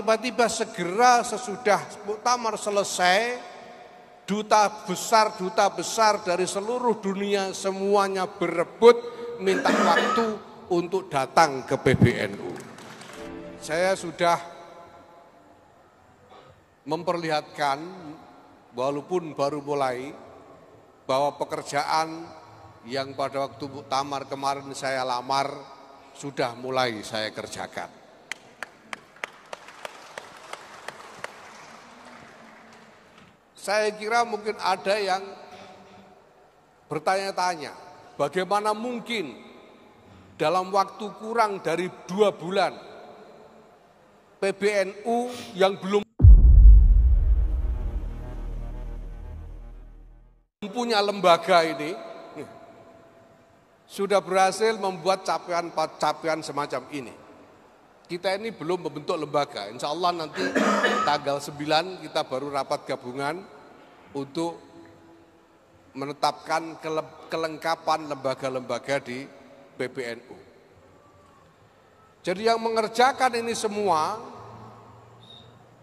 Tiba-tiba segera sesudah muktamar selesai, duta besar duta besar dari seluruh dunia semuanya berebut minta waktu untuk datang ke PBNU. Saya sudah memperlihatkan walaupun baru mulai bahwa pekerjaan yang pada waktu muktamar kemarin saya lamar sudah mulai saya kerjakan. Saya kira mungkin ada yang bertanya-tanya, bagaimana mungkin dalam waktu kurang dari dua bulan PBNU yang belum punya lembaga ini sudah berhasil membuat capaian-capaian semacam ini. Kita ini belum membentuk lembaga. Insya Allah nanti tanggal 9 kita baru rapat gabungan untuk menetapkan kelengkapan lembaga-lembaga di PBNU. Jadi yang mengerjakan ini semua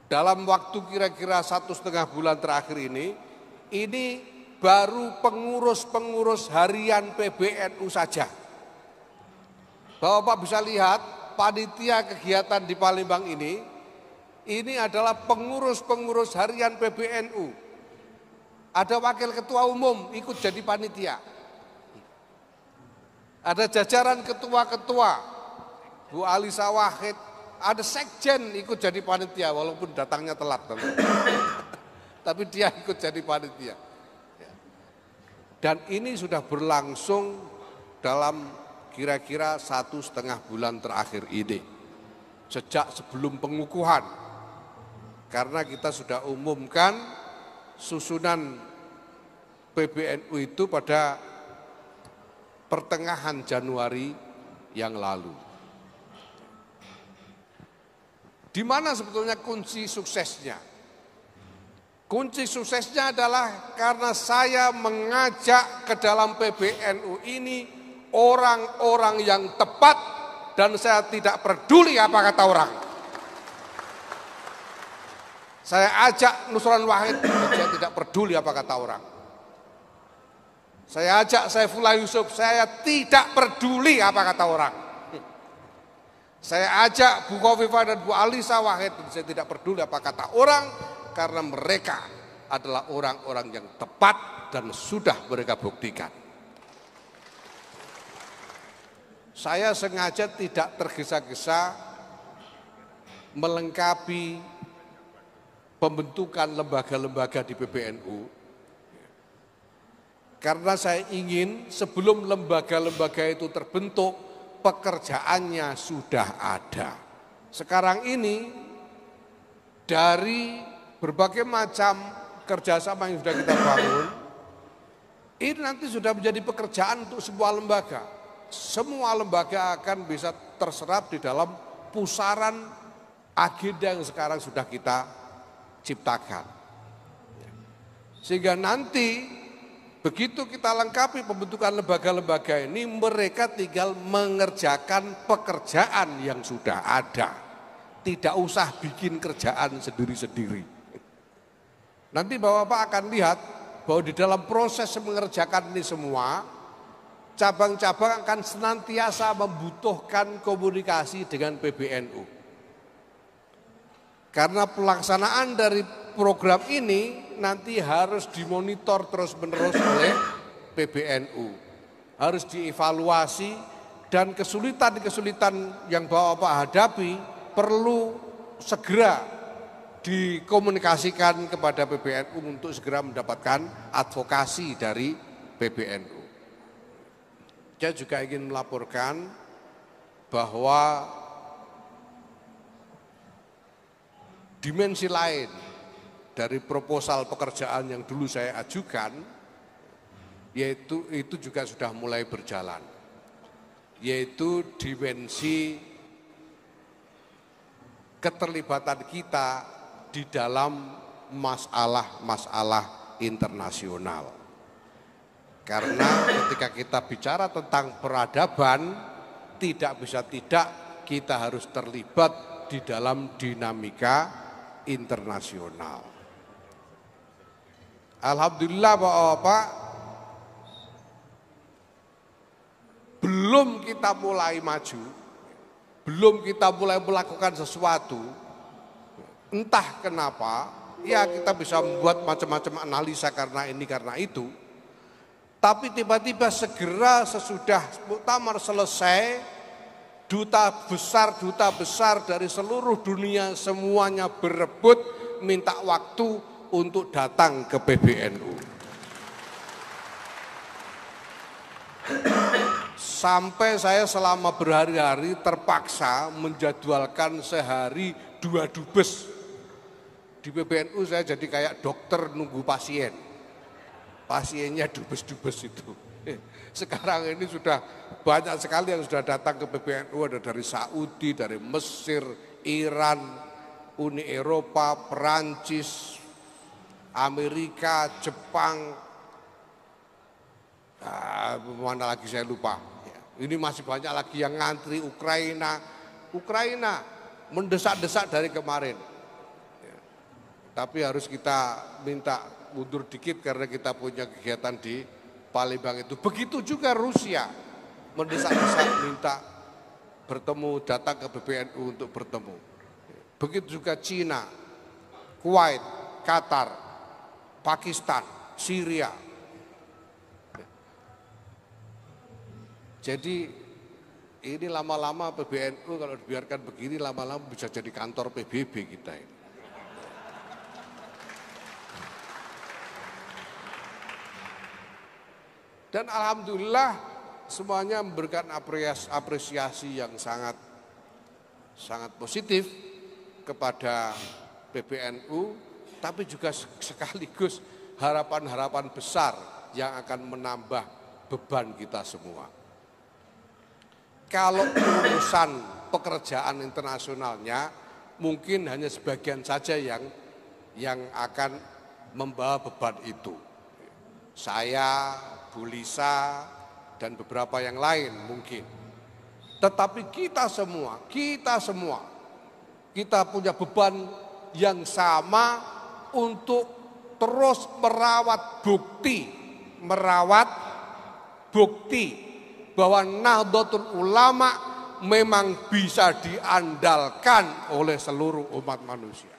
dalam waktu kira-kira satu setengah bulan terakhir ini, ini baru pengurus-pengurus harian PBNU saja. Bapak bapak bisa lihat panitia kegiatan di Palembang ini, ini adalah pengurus-pengurus harian PBNU ada wakil ketua umum ikut jadi panitia. Ada jajaran ketua-ketua. Bu Alisa Wahid, ada sekjen ikut jadi panitia walaupun datangnya telat. Tapi dia ikut jadi panitia. Ya. Dan ini sudah berlangsung dalam kira-kira satu setengah bulan terakhir ini. Sejak sebelum pengukuhan. Karena kita sudah umumkan susunan PBNU itu pada pertengahan Januari yang lalu. Di mana sebetulnya kunci suksesnya? Kunci suksesnya adalah karena saya mengajak ke dalam PBNU ini orang-orang yang tepat dan saya tidak peduli apa kata orang. Saya ajak Nusron Wahid, Saya tidak peduli apa kata orang. Saya ajak Saifullah Yusuf, saya tidak peduli apa kata orang. Saya ajak Bu Kofifa dan Bu Alisa Wahid, saya tidak peduli apa kata orang, karena mereka adalah orang-orang yang tepat dan sudah mereka buktikan. Saya sengaja tidak tergesa-gesa melengkapi pembentukan lembaga-lembaga di PBNU karena saya ingin sebelum lembaga-lembaga itu terbentuk pekerjaannya sudah ada. Sekarang ini dari berbagai macam kerjasama yang sudah kita bangun, ini nanti sudah menjadi pekerjaan untuk sebuah lembaga. Semua lembaga akan bisa terserap di dalam pusaran agenda yang sekarang sudah kita ciptakan. Sehingga nanti begitu kita lengkapi pembentukan lembaga-lembaga ini mereka tinggal mengerjakan pekerjaan yang sudah ada. Tidak usah bikin kerjaan sendiri-sendiri. Nanti Bapak-Bapak akan lihat bahwa di dalam proses mengerjakan ini semua cabang-cabang akan senantiasa membutuhkan komunikasi dengan PBNU. Karena pelaksanaan dari program ini nanti harus dimonitor terus-menerus oleh PBNU. Harus dievaluasi dan kesulitan-kesulitan yang Bapak bapak hadapi perlu segera dikomunikasikan kepada PBNU untuk segera mendapatkan advokasi dari PBNU. Saya juga ingin melaporkan bahwa dimensi lain dari proposal pekerjaan yang dulu saya ajukan yaitu itu juga sudah mulai berjalan yaitu dimensi keterlibatan kita di dalam masalah-masalah internasional. Karena ketika kita bicara tentang peradaban, tidak bisa tidak kita harus terlibat di dalam dinamika internasional. Alhamdulillah Pak, bapak belum kita mulai maju, belum kita mulai melakukan sesuatu, entah kenapa, ya kita bisa membuat macam-macam analisa karena ini, karena itu, tapi tiba-tiba segera sesudah muktamar selesai, duta besar duta besar dari seluruh dunia semuanya berebut minta waktu untuk datang ke PBNU. Sampai saya selama berhari-hari terpaksa menjadwalkan sehari dua dubes. Di PBNU saya jadi kayak dokter nunggu pasien pasiennya dubes-dubes itu. Eh, sekarang ini sudah banyak sekali yang sudah datang ke PBNU ada dari Saudi, dari Mesir, Iran, Uni Eropa, Perancis, Amerika, Jepang, nah, mana lagi saya lupa. Ya, ini masih banyak lagi yang ngantri Ukraina. Ukraina mendesak-desak dari kemarin. Ya, tapi harus kita minta mundur dikit karena kita punya kegiatan di Palembang itu. Begitu juga Rusia mendesak-desak minta bertemu, datang ke BPNU untuk bertemu. Begitu juga Cina, Kuwait, Qatar, Pakistan, Syria. Jadi ini lama-lama PBNU kalau dibiarkan begini lama-lama bisa jadi kantor PBB kita ini. Dan alhamdulillah semuanya memberikan apresiasi yang sangat sangat positif kepada PBNU tapi juga sekaligus harapan-harapan besar yang akan menambah beban kita semua. Kalau urusan pekerjaan internasionalnya mungkin hanya sebagian saja yang yang akan membawa beban itu. Saya, Bu Lisa, dan beberapa yang lain mungkin. Tetapi kita semua, kita semua, kita punya beban yang sama untuk terus merawat bukti, merawat bukti bahwa Nahdlatul Ulama memang bisa diandalkan oleh seluruh umat manusia.